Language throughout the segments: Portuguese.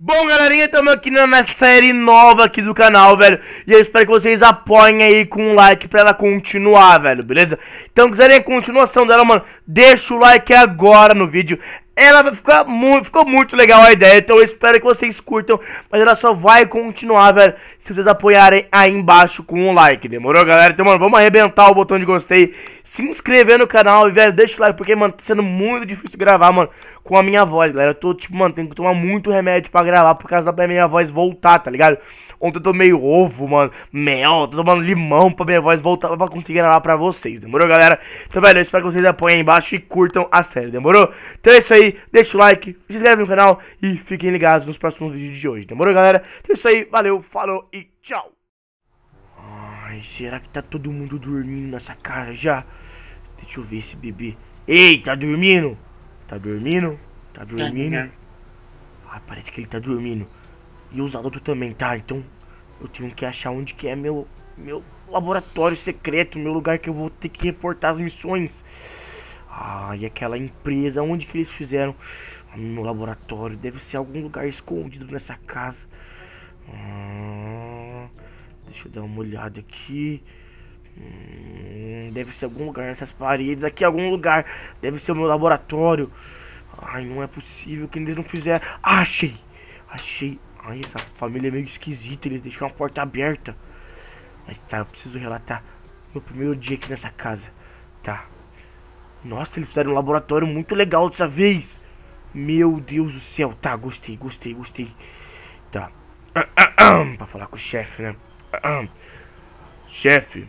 Bom, galerinha, estamos aqui na série nova aqui do canal, velho. E eu espero que vocês apoiem aí com um like pra ela continuar, velho, beleza? Então, quiserem a continuação dela, mano, deixa o like agora no vídeo ela vai ficar muito, ficou muito legal a ideia, então eu espero que vocês curtam, mas ela só vai continuar, velho, se vocês apoiarem aí embaixo com um like, demorou, galera? Então, mano, vamos arrebentar o botão de gostei, se inscrever no canal e, velho, deixa o like, porque, mano, tá sendo muito difícil gravar, mano, com a minha voz, galera, eu tô, tipo, mano, tenho que tomar muito remédio pra gravar por causa da minha voz voltar, tá ligado? Ontem eu tomei ovo, mano, mel, tô tomando limão pra minha voz voltar pra conseguir lá pra vocês, demorou, galera? Então, velho, eu espero que vocês apoiem aí embaixo e curtam a série, demorou? Então é isso aí, deixa o like, se inscreve no canal e fiquem ligados nos próximos vídeos de hoje, demorou, galera? Então é isso aí, valeu, falou e tchau! Ai, será que tá todo mundo dormindo nessa casa já? Deixa eu ver esse bebê. Ei, tá dormindo? Tá dormindo? Tá, tá dormindo? Tá. Ah, parece que ele tá dormindo. E os adultos também, tá? Então eu tenho que achar onde que é meu, meu laboratório secreto, meu lugar que eu vou ter que reportar as missões. Ah, e aquela empresa, onde que eles fizeram? No ah, laboratório, deve ser algum lugar escondido nessa casa. Ah, deixa eu dar uma olhada aqui. Hum, deve ser algum lugar nessas paredes. Aqui algum lugar. Deve ser o meu laboratório. Ai, não é possível que eles não fizeram. Ah, achei! Achei Ai, essa família é meio esquisita, eles deixam a porta aberta. Mas tá, eu preciso relatar meu primeiro dia aqui nessa casa. Tá. Nossa, eles fizeram um laboratório muito legal dessa vez. Meu Deus do céu. Tá, gostei, gostei, gostei. Tá. Ah, ah, ah, pra falar com o chefe, né? Chefe,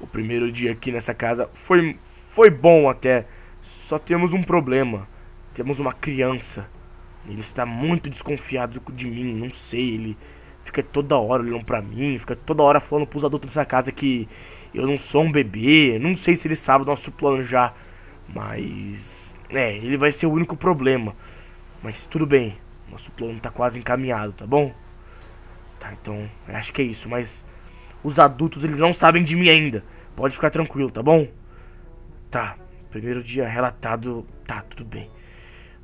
o primeiro dia aqui nessa casa foi, foi bom até. Só temos um problema. Temos uma criança ele está muito desconfiado de mim, não sei, ele fica toda hora olhando pra mim, fica toda hora falando pros adultos dessa casa que eu não sou um bebê, não sei se ele sabe do nosso plano já, mas. É, ele vai ser o único problema. Mas tudo bem, nosso plano tá quase encaminhado, tá bom? Tá, então, acho que é isso, mas. Os adultos, eles não sabem de mim ainda. Pode ficar tranquilo, tá bom? Tá, primeiro dia relatado, tá, tudo bem.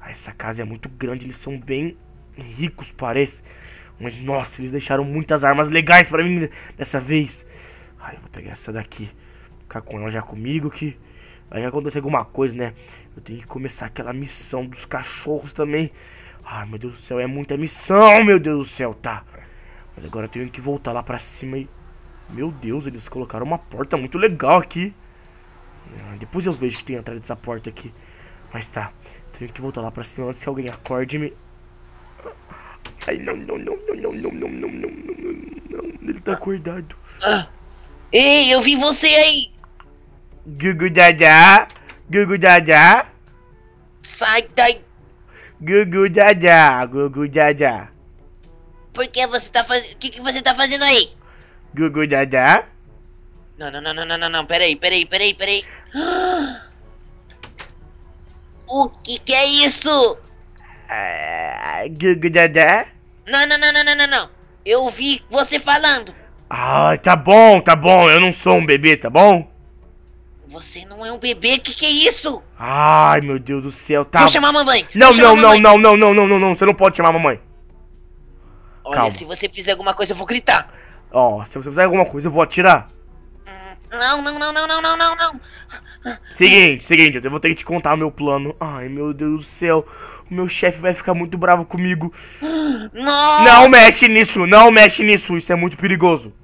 Ah, essa casa é muito grande, eles são bem ricos, parece. Mas, nossa, eles deixaram muitas armas legais pra mim dessa vez. Ai, ah, eu vou pegar essa daqui. Ficar com ela já comigo que... Aí acontece alguma coisa, né? Eu tenho que começar aquela missão dos cachorros também. Ai, ah, meu Deus do céu, é muita missão, meu Deus do céu, tá. Mas agora eu tenho que voltar lá pra cima e... Meu Deus, eles colocaram uma porta muito legal aqui. Depois eu vejo o que tem atrás dessa porta aqui. Mas tá, tenho que voltar lá pra cima antes que alguém acorde me... Ai, não, não, não, não, não, não, não, não, não, não, não. Ele tá acordado. Ah. Ei, eu vi você aí! Gugu Dadá! Gugu Dadá! Sai daí! Gugu Dadá! Gugu Dadá! Por que você tá fazendo... O que, que você tá fazendo aí? Gugu Dadá? Não, não, não, não, não, não, não, peraí, peraí, peraí, peraí. Ah! O que que é isso? Ah, Gugu Dadá? Não, não, não, não, não, não, Eu vi você falando. Ah, tá bom, tá bom. Eu não sou um bebê, tá bom? Você não é um bebê, que que é isso? Ai, meu Deus do céu, tá... Vou chamar a mamãe. Não, não, mamãe. não, não, não, não, não, não, não, você não pode chamar a mamãe. Olha, Calma. se você fizer alguma coisa, eu vou gritar. Ó, oh, se você fizer alguma coisa, eu vou atirar. Não, não, não, não, não, não, não, não. Seguinte, seguinte, eu vou ter que te contar o meu plano. Ai, meu Deus do céu. O meu chefe vai ficar muito bravo comigo. Não! Não mexe nisso, não mexe nisso. Isso é muito perigoso.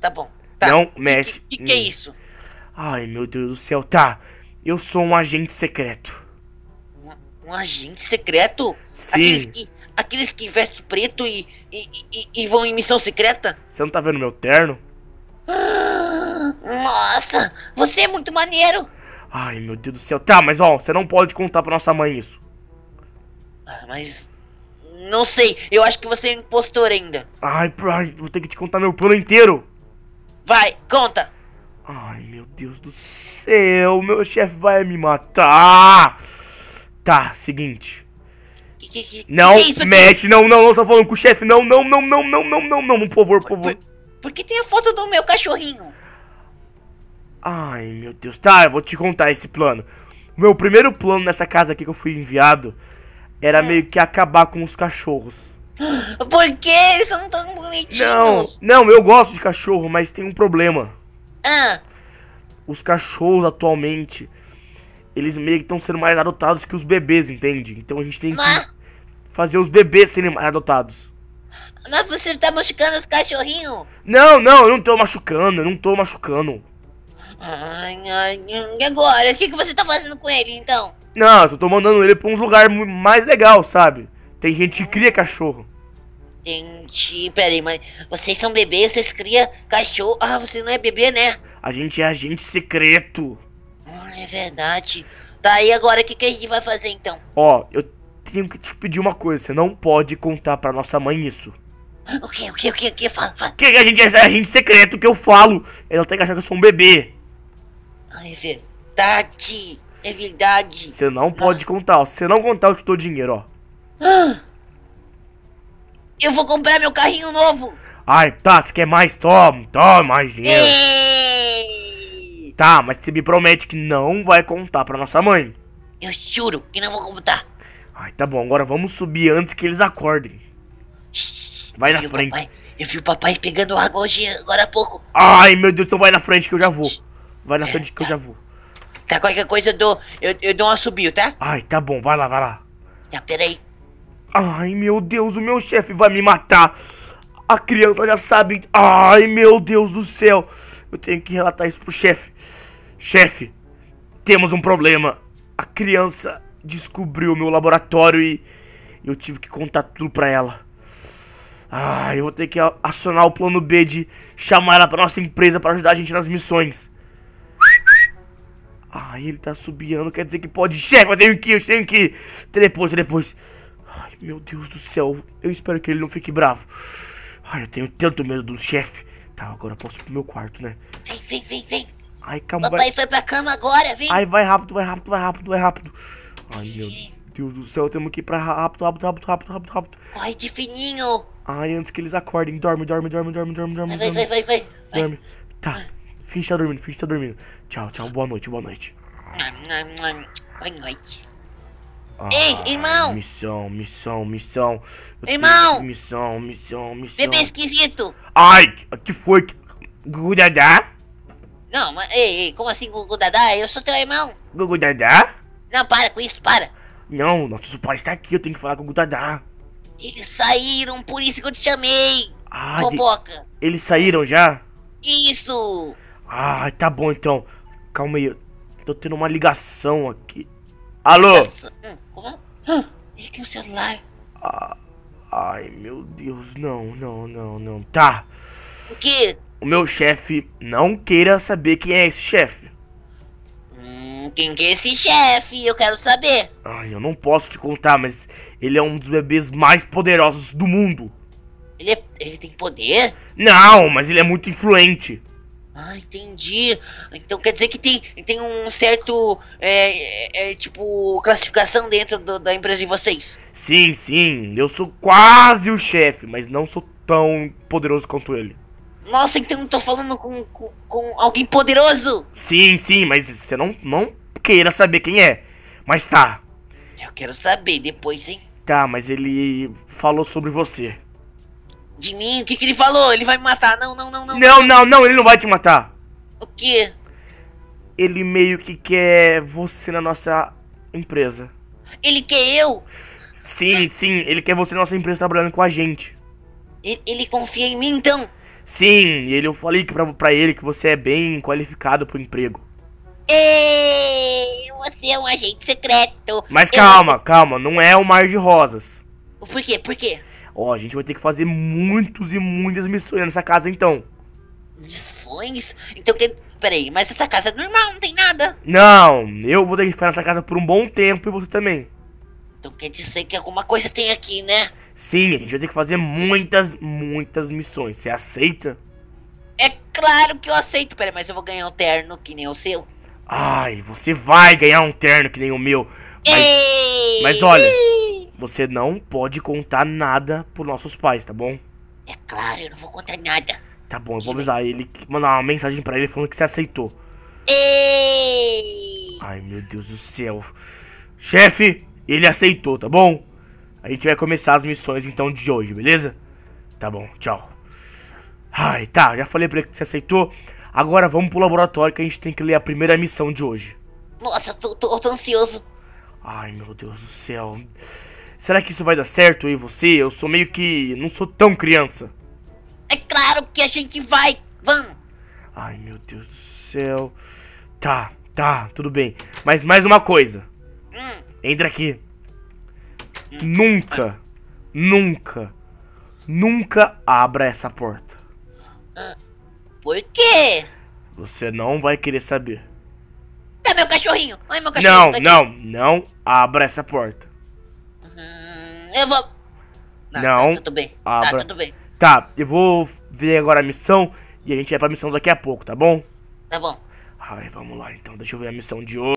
Tá bom. Tá. Não mexe. O que, que, que é isso? Ai, meu Deus do céu. Tá, eu sou um agente secreto. Um, um agente secreto? Sim. Aqueles que, aqueles que vestem preto e, e, e, e vão em missão secreta? Você não tá vendo meu terno? Ah! Nossa, você é muito maneiro. Ai, meu Deus do céu. Tá, mas ó, você não pode contar pra nossa mãe isso. Ah, mas. Não sei, eu acho que você é um impostor ainda. Ai, ai, vou ter que te contar meu plano inteiro. Vai, conta. Ai, meu Deus do céu, meu chefe vai me matar. Tá, seguinte. Que, que, que, não, é mexe, não, não, não, só falando com o chefe, não, não, não, não, não, não, não, não, por favor, por, por favor. Por, por que tem a foto do meu cachorrinho? Ai, meu Deus. Tá, eu vou te contar esse plano. Meu primeiro plano nessa casa aqui que eu fui enviado era é. meio que acabar com os cachorros. Por eles são tão bonitinhos? Não, não, eu gosto de cachorro, mas tem um problema. Ah. Os cachorros atualmente, eles meio que estão sendo mais adotados que os bebês, entende? Então a gente tem mas... que fazer os bebês serem mais adotados. Mas você tá machucando os cachorrinhos? Não, não, eu não tô machucando, eu não tô machucando. Ai, ai, e agora? O que, que você tá fazendo com ele então? Não, eu tô mandando ele pra um lugar mais legal, sabe? Tem gente que hum. cria cachorro. Gente, peraí, mas vocês são bebês, vocês criam cachorro. Ah, você não é bebê, né? A gente é agente secreto. Ah, é verdade. Tá, e agora o que, que a gente vai fazer então? Ó, eu tenho que te pedir uma coisa, você não pode contar pra nossa mãe isso. O que, o que, o que, o que, fala, fala. Que a gente é agente secreto, que eu falo. Ela tem que achar que eu sou um bebê. Ah, é verdade! É verdade! Você não pode ah. contar, se você não contar, eu te dou dinheiro, ó. Ah. Eu vou comprar meu carrinho novo! Ai, tá, você quer mais? Toma, toma mais dinheiro. Ei. É. Tá, mas você me promete que não vai contar pra nossa mãe. Eu juro que não vou contar. Ai, tá bom, agora vamos subir antes que eles acordem. vai na frente. Papai, eu vi o papai pegando água hoje, agora há pouco. Ai, meu Deus, então vai na frente que eu já vou. Vai na é, de que eu tá. já vou. Tá, qualquer coisa eu dou. Eu, eu dou um assobio, tá? Ai, tá bom, vai lá, vai lá. Tá, peraí. Ai, meu Deus, o meu chefe vai me matar. A criança já sabe. Ai, meu Deus do céu. Eu tenho que relatar isso pro chefe. Chefe, temos um problema. A criança descobriu o meu laboratório e eu tive que contar tudo pra ela. Ah, eu vou ter que acionar o plano B de chamar ela pra nossa empresa para ajudar a gente nas missões. Ah, ele tá subiando, quer dizer que pode. Chefe, eu tenho que ir, eu tenho que ir. Depois, depois. Ai, meu Deus do céu. Eu espero que ele não fique bravo. Ai, eu tenho tanto medo do chefe. Tá, agora eu posso ir pro meu quarto, né? Vem, vem, vem, vem. Ai, calma. Papai vai... foi pra cama agora, vem. Ai, vai rápido, vai rápido, vai rápido, vai rápido. Ai, meu Deus do céu, temos que ir pra rápido, rápido, rápido, rápido, rápido, rápido. Corre de fininho. Ai, antes que eles acordem. Dorme, dorme, dorme, dorme, dorme, dorme. Vai, dorme. vai, vai, vai. vai. Dorme. Tá. Ah. Finge tá dormindo, finge tá dormindo. Tchau, tchau, boa noite, boa noite. Boa noite. Ah, Ei, irmão! Missão, missão, missão. Eu irmão! Missão, missão, missão. Bebê esquisito! Ai, que foi? Gudadá? Não, mas, ei, ei, como assim Gudadá? Eu sou teu irmão! Gudadá? Não, para com isso, para! Não, nosso pai está aqui, eu tenho que falar com o Gudadá. Eles saíram, por isso que eu te chamei! Ah, de... Eles saíram já? Isso! Ah, tá bom então. Calma aí, tô tendo uma ligação aqui. Alô? Ele tem hum, o celular. Ah, ai, meu Deus, não, não, não, não. Tá. O quê? O meu chefe não queira saber quem é esse chefe. Hum, quem que é esse chefe? Eu quero saber. Ai, eu não posso te contar, mas ele é um dos bebês mais poderosos do mundo. Ele, é, ele tem poder? Não, mas ele é muito influente. Ah, entendi. Então quer dizer que tem, tem um certo, é, é, é, tipo, classificação dentro do, da empresa de vocês? Sim, sim. Eu sou quase o chefe, mas não sou tão poderoso quanto ele. Nossa, então eu tô falando com, com, com, alguém poderoso! Sim, sim, mas você não, não queira saber quem é. Mas tá. Eu quero saber depois, hein? Tá, mas ele falou sobre você de mim? O que, que ele falou? Ele vai me matar. Não, não, não, não. Não, não, não, ele não vai te matar. O quê? Ele meio que quer você na nossa empresa. Ele quer eu? Sim, sim, ele quer você na nossa empresa trabalhando com a gente. Ele, ele confia em mim então? Sim, ele, eu falei que pra, pra ele que você é bem qualificado pro emprego. Ei, é, você é um agente secreto. Mas é. calma, eu... calma, não é o mar de rosas. Por quê? Por quê? Ó, a gente vai ter que fazer muitos e muitas missões nessa casa então. Missões? Então que. Peraí, mas essa casa é normal, não tem nada. Não, eu vou ter que ficar nessa casa por um bom tempo e você também. Então quer dizer que alguma coisa tem aqui, né? Sim, a gente vai ter que fazer muitas, muitas missões. Você aceita? É claro que eu aceito, peraí, mas eu vou ganhar um terno que nem o seu. Ai, você vai ganhar um terno que nem o meu. Mas, Ei! mas olha. Você não pode contar nada pros nossos pais, tá bom? É claro, eu não vou contar nada. Tá bom, eu vou avisar ele, mandar uma mensagem pra ele falando que você aceitou. Ei! Ai, meu Deus do céu. Chefe, ele aceitou, tá bom? A gente vai começar as missões então de hoje, beleza? Tá bom, tchau. Ai, tá, já falei pra ele que você aceitou. Agora vamos pro laboratório que a gente tem que ler a primeira missão de hoje. Nossa, tô, tô, tô ansioso. Ai, meu Deus do céu. Será que isso vai dar certo, eu e você? Eu sou meio que. não sou tão criança. É claro que a gente vai! Vamos! Ai meu Deus do céu. Tá, tá, tudo bem. Mas mais uma coisa. Hum. Entra aqui. Hum. Nunca, nunca, nunca abra essa porta. Ah, por quê? Você não vai querer saber. Tá meu cachorrinho? ai meu cachorrinho. Não, tá não, não abra essa porta eu vou. Tá, tá, Não, Não. Tá, tudo bem. Tá, Abra. Tá, tudo bem. Tá, eu vou ver agora a missão e a gente vai pra missão daqui a pouco, tá bom? Tá bom. Ah, Ai, vamos lá então, deixa eu ver a missão de hoje.